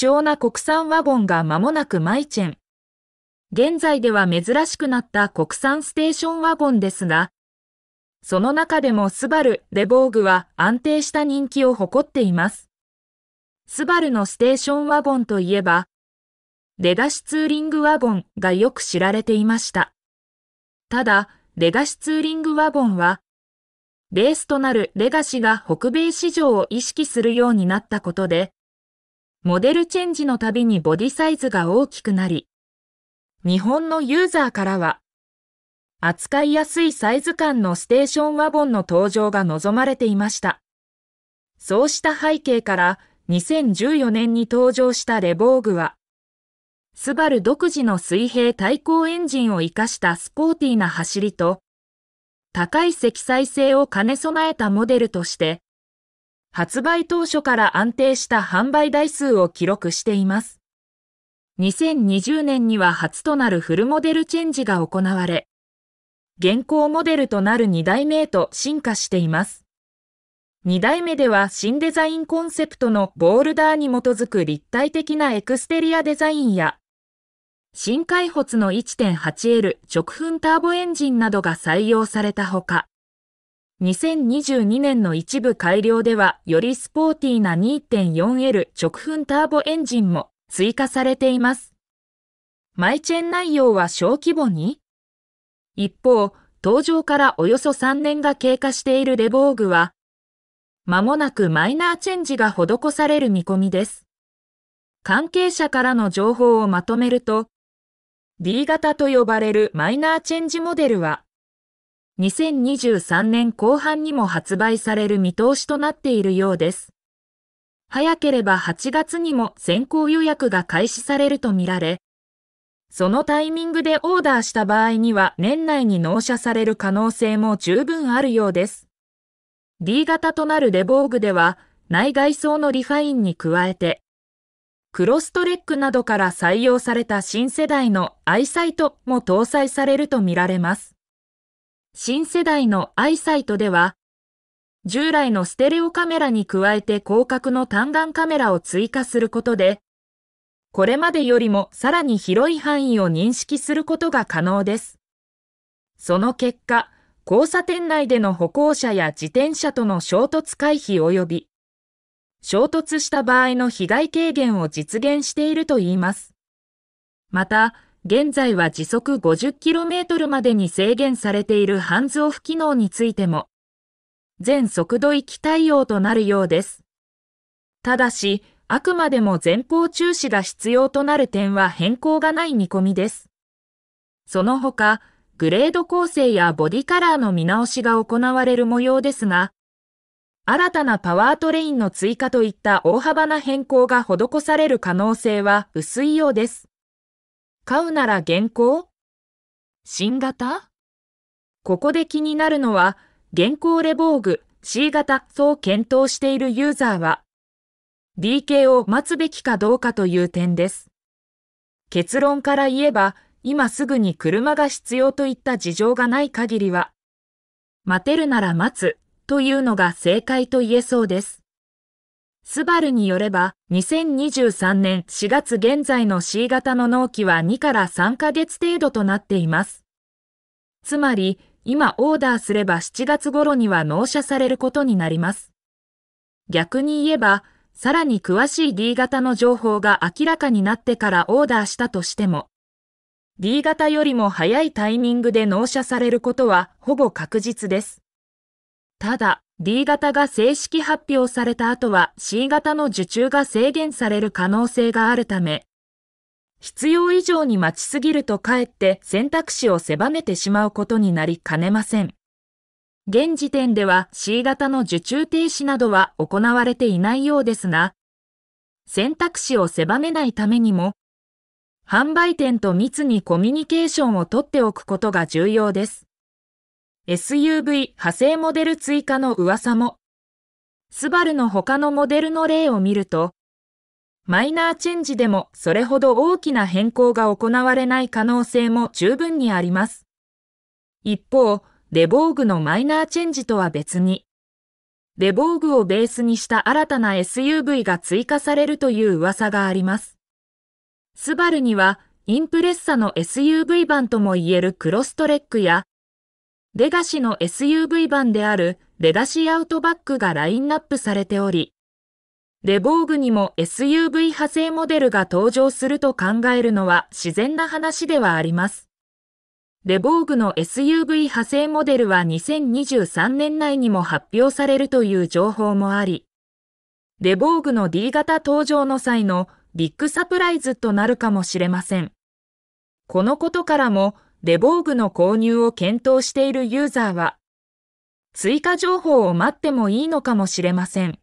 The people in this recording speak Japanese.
希少な国産ワゴンが間もなくマイチェン。現在では珍しくなった国産ステーションワゴンですが、その中でもスバル、レボーグは安定した人気を誇っています。スバルのステーションワゴンといえば、レガシツーリングワゴンがよく知られていました。ただ、レガシツーリングワゴンは、ベースとなるレガシが北米市場を意識するようになったことで、モデルチェンジのたびにボディサイズが大きくなり、日本のユーザーからは、扱いやすいサイズ感のステーションワゴンの登場が望まれていました。そうした背景から、2014年に登場したレボーグは、スバル独自の水平対向エンジンを活かしたスポーティーな走りと、高い積載性を兼ね備えたモデルとして、発売当初から安定した販売台数を記録しています。2020年には初となるフルモデルチェンジが行われ、現行モデルとなる2代目へと進化しています。2代目では新デザインコンセプトのボールダーに基づく立体的なエクステリアデザインや、新開発の 1.8L 直噴ターボエンジンなどが採用されたほか、2022年の一部改良では、よりスポーティーな 2.4L 直噴ターボエンジンも追加されています。マイチェン内容は小規模に一方、登場からおよそ3年が経過しているレボーグは、間もなくマイナーチェンジが施される見込みです。関係者からの情報をまとめると、D 型と呼ばれるマイナーチェンジモデルは、2023年後半にも発売される見通しとなっているようです。早ければ8月にも先行予約が開始されるとみられ、そのタイミングでオーダーした場合には年内に納車される可能性も十分あるようです。D 型となるレボーグでは内外装のリファインに加えて、クロストレックなどから採用された新世代のアイサイトも搭載されるとみられます。新世代の i サイトでは、従来のステレオカメラに加えて広角の単眼カメラを追加することで、これまでよりもさらに広い範囲を認識することが可能です。その結果、交差点内での歩行者や自転車との衝突回避及び、衝突した場合の被害軽減を実現しているといいます。また、現在は時速 50km までに制限されているハンズオフ機能についても、全速度域対応となるようです。ただし、あくまでも前方注視が必要となる点は変更がない見込みです。その他、グレード構成やボディカラーの見直しが行われる模様ですが、新たなパワートレインの追加といった大幅な変更が施される可能性は薄いようです。買うなら現行新型ここで気になるのは、現行レボーグ C 型そう検討しているユーザーは、DK を待つべきかどうかという点です。結論から言えば、今すぐに車が必要といった事情がない限りは、待てるなら待つというのが正解と言えそうです。スバルによれば、2023年4月現在の C 型の納期は2から3ヶ月程度となっています。つまり、今オーダーすれば7月頃には納車されることになります。逆に言えば、さらに詳しい D 型の情報が明らかになってからオーダーしたとしても、D 型よりも早いタイミングで納車されることはほぼ確実です。ただ、D 型が正式発表された後は C 型の受注が制限される可能性があるため、必要以上に待ちすぎるとかえって選択肢を狭めてしまうことになりかねません。現時点では C 型の受注停止などは行われていないようですが、選択肢を狭めないためにも、販売店と密にコミュニケーションをとっておくことが重要です。SUV 派生モデル追加の噂も。スバルの他のモデルの例を見ると、マイナーチェンジでもそれほど大きな変更が行われない可能性も十分にあります。一方、デボーグのマイナーチェンジとは別に、デボーグをベースにした新たな SUV が追加されるという噂があります。スバルには、インプレッサの SUV 版ともいえるクロストレックや、レガシの SUV 版であるレガシアウトバックがラインナップされており、レボーグにも SUV 派生モデルが登場すると考えるのは自然な話ではあります。レボーグの SUV 派生モデルは2023年内にも発表されるという情報もあり、レボーグの D 型登場の際のビッグサプライズとなるかもしれません。このことからも、デボーグの購入を検討しているユーザーは、追加情報を待ってもいいのかもしれません。